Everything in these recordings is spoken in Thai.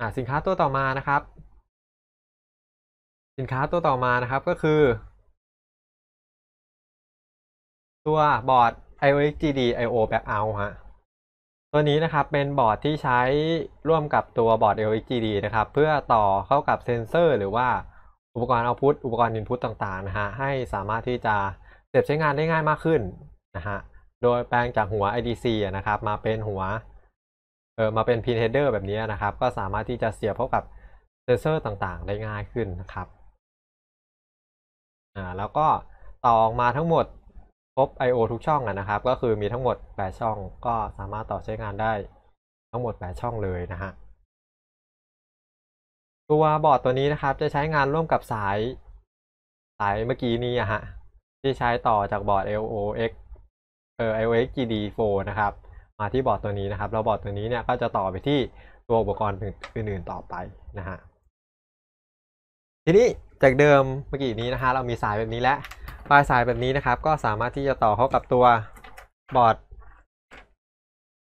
อ่าสินค้าตัวต่อมานะครับ สินค้าตัวต่อมานะครับก็คือ ตัวบอร์ด IOXGD IO แบบเอาฮะตัวนี้นะครับเป็นบอร์ดที่ใช้ร่วมกับตัวบอร์ด LXGD นะครับเพื่อต่อเข้ากับเซนเซอร์ หรือว่าอุปกรณ์เอาพุทอุปกรณ์อินพุตต่าง ๆ นะฮะ ให้สามารถที่จะเสียบใช้งานได้ง่ายมากขึ้นนะฮะโดยแปลงจากหัว IDC นะครับมาเป็นหัวเออมาเป็น pin header แบบนี้นะครับ ก็สามารถที่จะเสียบเข้ากับ เซนเซอร์ต่างๆ ได้ง่ายขึ้นนะครับอ่าแล้วก็ต่อออกมาทั้งหมดครบ I/O ทุกช่องนะครับ ก็คือมีทั้งหมด8ช่องก็สามารถต่อใช้งานได้ทั้งหมด8ช่องเลยนะฮะตัวบอร์ดตัวนี้นะครับ จะใช้งานร่วมกับสาย สายเมื่อกี้นี้อะฮะที่ใช้ต่อจากบอร์ด LOX เอ่อ LOX GD4 นะครับมาที่บอร์ดตัวนี้นะครับแล้วบอร์ดตัวนี้เนี่ย ก็จะต่อไปที่ตัวอุปกรณ์อื่นๆต่อไปนะฮะ ทีนี้จากเดิมเมื่อกี้นี้นะฮะเรามีสายแบบนี้และปลายสายแบบนี้นะครับ ก็สามารถที่จะต่อเข้ากับตัวบอร์ด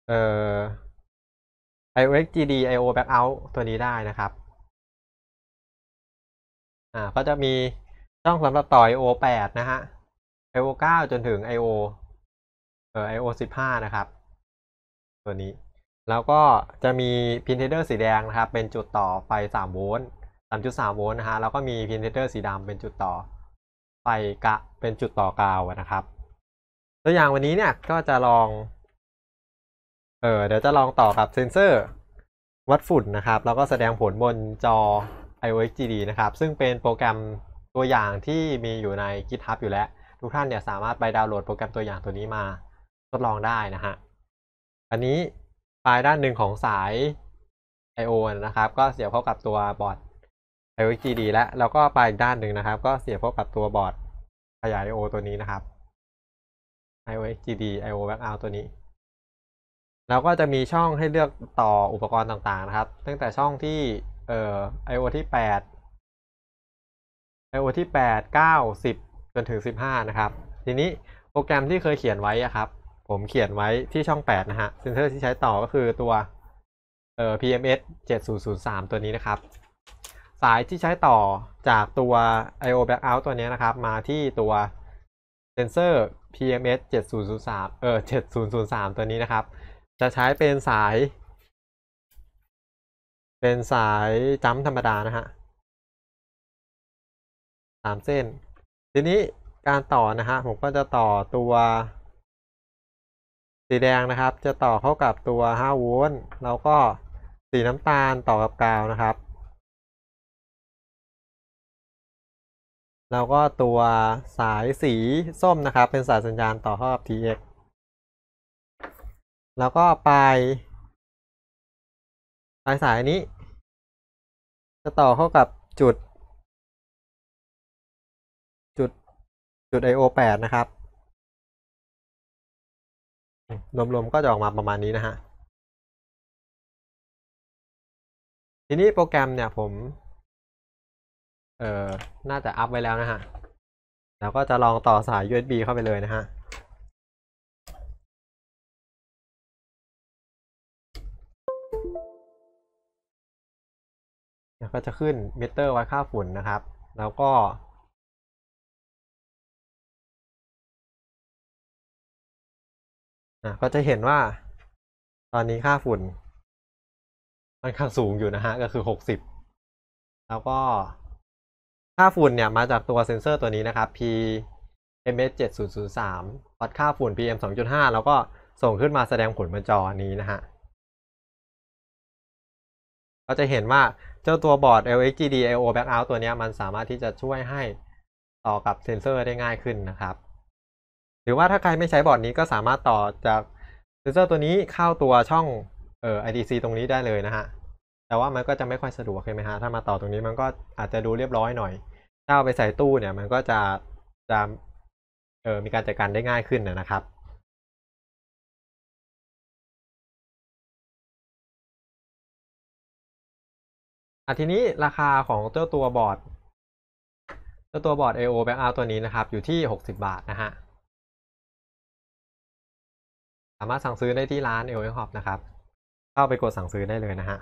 เอ่อ IOXGD IO backout ตัวนี้ได้นะครับ อ่าก็จะมีช่องสำหรับต่อ IO 8นะฮะ IO 9จนถึง IO เอ่อ IO 15นะครับตัวนี้ แล้วก็จะมีพินเทเดอร์สีแดงนะครับ เป็นจุดต่อไฟ3โวลต์3.3โวลต์นะฮะแล้วก็มีพินเทเดอร์สีดำเป็นจุดต่อ ไฟกะเป็นจุดต่อกาวนะครับ ตัวอย่างวันนี้เนี่ยก็จะลองเออเดี๋ยวจะลองต่อกับเซนเซอร์วัดฝุ่นนะครับแล้วก็แสดงผลบนจอ iOSGD นะครับ ซึ่งเป็นโปรแกรมตัวอย่างที่มีอยู่ใน GitHub อยู่แล้ว ทุกท่านเนี่ยสามารถไปดาวน์โหลดโปรแกรมตัวอย่างตัวนี้มาทดลองได้นะฮะอันนี้ปลายด้านหนึ่งของสาย I/O นะครับ ก็เสียบเข้ากับตัวบอร์ด IOGD แลวแล้วก็ปลายอีกด้านหนึ่งนะครับ ก็เสียบเข้ากับตัวบอร์ดขยาย I/O ตัวนี้นะครับ IOGD I/O backout ตัวนี้แล้วก็จะมีช่องให้เลือกต่ออุปกรณ์ต่างๆ นะครับ ตั้งแต่ช่องที่เอ่อ I/O ที่ 8 I/O ที่8 9 10จนถึง 15 นะครับ ทีนี้โปรแกรมที่เคยเขียนไว้ครับผมเขียนไว้ที่ช่อง 8 นะฮะเซนเซอร์ที่ใช้ต่อก็คือตัวเอ่อ PMS 7003 ตัวนี้นะครับ สายที่ใช้ต่อจากตัว IO backout ตัวนี้นะครับ มาที่ตัวเซนเซอร์ PMS 7003เอ่อ7003 ตัวนี้นะครับ จะใช้เป็นสาย เป็นสายจ้มธรรมดานะฮะสามเส้น ทีนี้การต่อนะฮะ ผมก็จะต่อตัวสีแดงนะครับจะต่อเข้ากับตัว 5 โวลต์แล้วก็สีน้ำตาลต่อกับกาวนะครับ แล้วก็ตัวสายสีส้มนะครับเป็นสายสัญญาณต่อเข้ากับ TX แล้วก็ปลายปลายสายนี้ จะต่อเข้ากับจุด จุดจุด IO8 นะครับรวมๆก็จะออกมาประมาณนี้นะฮะ ทีนี้โปรแกรมเนี่ยผม เอ่อน่าจะอัพไว้แล้วนะฮะ แล้วก็จะลองต่อสาย USB เข้าไปเลยนะฮะก็จะขึ้นมิเตอร์วัดค่าฝุ่นนะครับ แล้วก็นะก็จะเห็นว่าตอนนี้ค่าฝุ่นมันค่าสูงอยู่นะฮะก็คือหกสิบแล้วก็ค่าฝุ่นเนี่ยมาจากตัวเซ็นเซอร์ตัวนี้นะครับ p m ย7 0 0 3วัดค่าฝุ่น pm สองจุดห้าแล้วก็ส่งขึ้นมาแสดงผลบนจอนี้นะฮะก็จะเห็นว่าเจ้าตัวบอร์ด LXGD IO Backout ตัวนี้มันสามารถที่จะช่วยให้ต่อกับเซ็นเซอร์ได้ง่ายขึ้นนะครับหรือว่าถ้าใครไม่ใช้บอร์ดนี้ก็สามารถต่อจากเซนเซอร์ตัวนี้เข้าตัวช่องเอ่อ IDC ตรงนี้ได้เลยนะฮะแต่ว่ามันก็จะไม่ค่อยสะดวกใช่ไหมฮะถ้ามาต่อตรงนี้มันก็อาจจะดูเรียบร้อยหน่อย ถ้าเอาไปใส่ตู้เนี่ยมันก็จะจะเอ่อมีการจัดการได้ง่ายขึ้นนะครับอทีนี้ราคาของเจ้าตัวบอร์ดเจ้าตัวบอร์ด AO Backup ตัวนี้นะครับ อยู่ที่60บาทนะฮะามารถสั่งซื้อได้ที่ร้านเอลเอฮอปนะครับ เข้าไปกดสั่งซื้อได้เลยนะฮะ